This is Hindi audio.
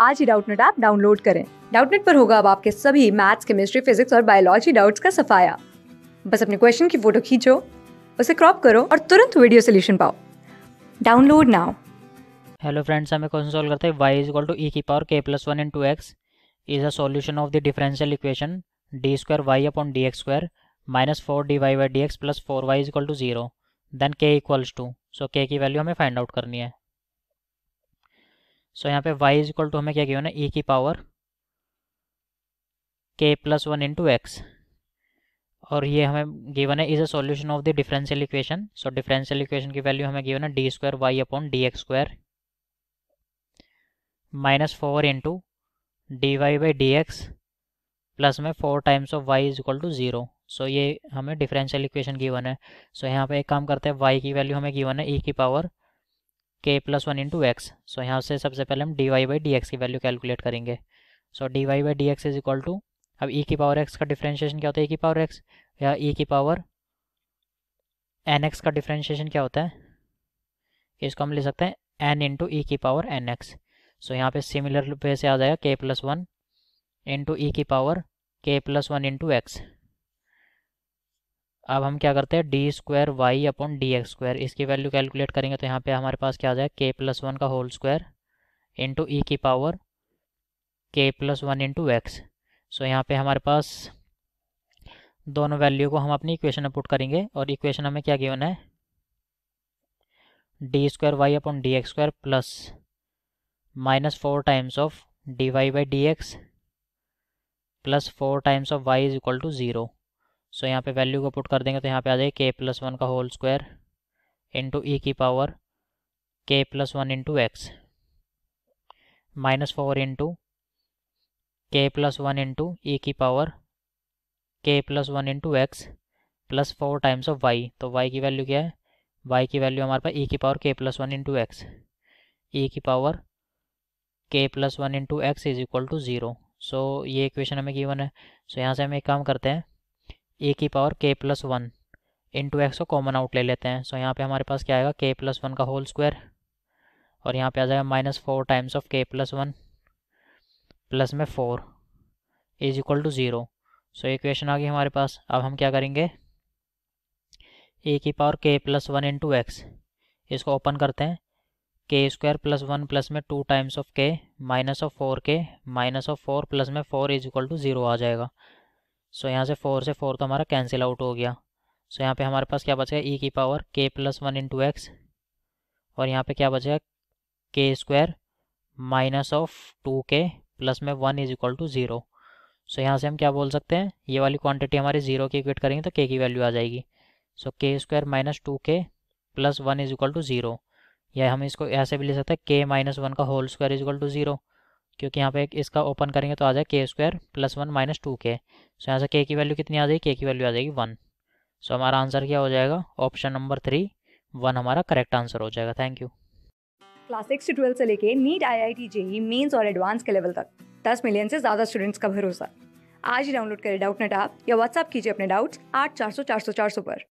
आज ही डाउटनेट ऐप डाउनलोड करें डाउटनेट पर होगा अब आपके सभी मैथ्स केमिस्ट्री फिजिक्स और बायोलॉजी डाउट्स का सफाया बस अपने क्वेश्चन की फोटो खींचो उसे क्रॉप करो और तुरंत वीडियो सोल्यूशन पाओ डाउनलोड नाउ हेलो फ्रेंड्स हमें क्वेश्चन सॉल्व करते हैं y is equal to e की power k plus one into x is a solution of the differential equation d square y upon d x square minus four d y by d x plus four y is equal to zero then k equals to so k की वैल्यू हमें फाइंड आउट करनी है सो यहाँ पे y इज इक्वल टू हमें क्या किया ना e की power k plus one into x और ये हमें गिवन है is a solution of the differential equation so differential equation की वैल्यू हमें गिवन है d square y upon d x square minus four into d y by d x plus में four times of y is equal to zero so ये हमें डिफरेंशियल इक्वेशन गिवन है सो so, यहाँ पे एक काम करते हैं वाई की वैल्यू हमें गिवन है ई e की power k plus one into x so यहाँ से सबसे पहले हम d y by d x की वैल्यू कैलकुलेट करेंगे so d y by d x is equal to अब ई e की पावर एक्स का डिफ्रेंशिएशन क्या होता है ई e की पावर एक्स या ई e की पावर एन एक्स का डिफ्रेंशिएशन क्या होता है इसको हम ले सकते हैं एन इंटू ई की पावर एन एक्स सो यहाँ पे सिमिलर वे से आ जाएगा k plus one into e की power k plus one into x अब हम क्या करते हैं d square y upon d x square इसकी वैल्यू कैलकुलेट करेंगे तो यहाँ पे हमारे पास क्या आ जाए के प्लस वन का होल स्क्वायर इंटू ई की power k plus one into x so यहाँ पे हमारे पास दोनों वैल्यू को हम अपनी इक्वेशन में पुट करेंगे और इक्वेशन हमें क्या गिवन है d square y upon d x square plus minus four times of d y by d x plus four times of y is equal to zero so यहाँ पे वैल्यू को पुट कर देंगे तो यहाँ पे आ जाएगा के प्लस वन का होल स्क्वायर इंटू ई की power k plus one into x minus four into k plus one into e की power k plus one into x plus four times of y तो वाई की वैल्यू क्या है वाई की वैल्यू हमारे पास ई e की power k plus one into x e की power k plus one into x is equal to zero so ये इक्वेशन हमें गिवन है सो so, यहाँ से हम एक काम करते हैं ए की power k plus one into x को कॉमन आउट ले लेते हैं सो यहाँ पे हमारे पास क्या आएगा के प्लस वन का होल स्क्वायर और यहाँ पे आ जाएगा minus four times of k plus one plus में four is equal to zero so equation आ गई हमारे पास अब हम क्या करेंगे ए की power k plus one into x इसको ओपन करते हैं k square plus one plus में two times of k minus of four k minus of four plus में four is equal to zero आ जाएगा सो यहाँ से फोर से फोर तो हमारा कैंसिल आउट हो गया सो यहाँ पे हमारे पास क्या बचेगा ई e की power k plus one into x और यहाँ पे क्या बचेगा k square minus of two k plus में one is equal to zero so यहाँ से हम क्या बोल सकते हैं ये वाली क्वांटिटी हमारी ज़ीरो की इक्वेट करेंगे तो के की वैल्यू आ जाएगी so k square minus two k plus one is equal to zero या हम इसको ऐसे भी ले सकते हैं के माइनस वन का whole square is equal to zero क्योंकि यहाँ पे इसका ओपन करेंगे तो आ जाए k square plus one minus two k so यहाँ से के की वैल्यू कितनी आ जाएगी के की वैल्यू आ जाएगी वन सो हमारा आंसर क्या हो जाएगा ऑप्शन नंबर थ्री वन हमारा करेक्ट आंसर हो जाएगा थैंक यू क्लास सिक्स से ट्वेल्थ से लेके NEET I I T JEE Mains और एडवांस के लेवल तक दस मिलियन से ज़्यादा स्टूडेंट्स का भरोसा आज ही डाउनलोड करें डाउट नेट आप या व्हाट्सअप कीजिए अपने डाउट्स आठ चार सौ चार सौ चार सौ पर